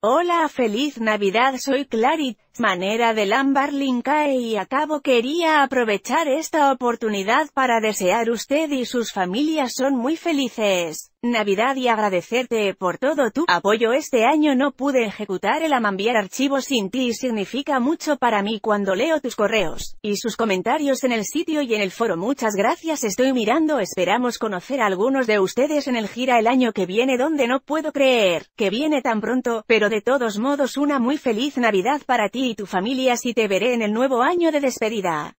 Hola, feliz Navidad, soy Clarit manera del Ambar y a e cabo quería aprovechar esta oportunidad para desear usted y sus familias son muy felices. Navidad y agradecerte por todo tu apoyo este año no pude ejecutar el amambiar archivos sin ti significa mucho para mí cuando leo tus correos y sus comentarios en el sitio y en el foro muchas gracias estoy mirando esperamos conocer a algunos de ustedes en el gira el año que viene donde no puedo creer que viene tan pronto pero de todos modos una muy feliz Navidad para ti y tu familia si te veré en el nuevo año de despedida.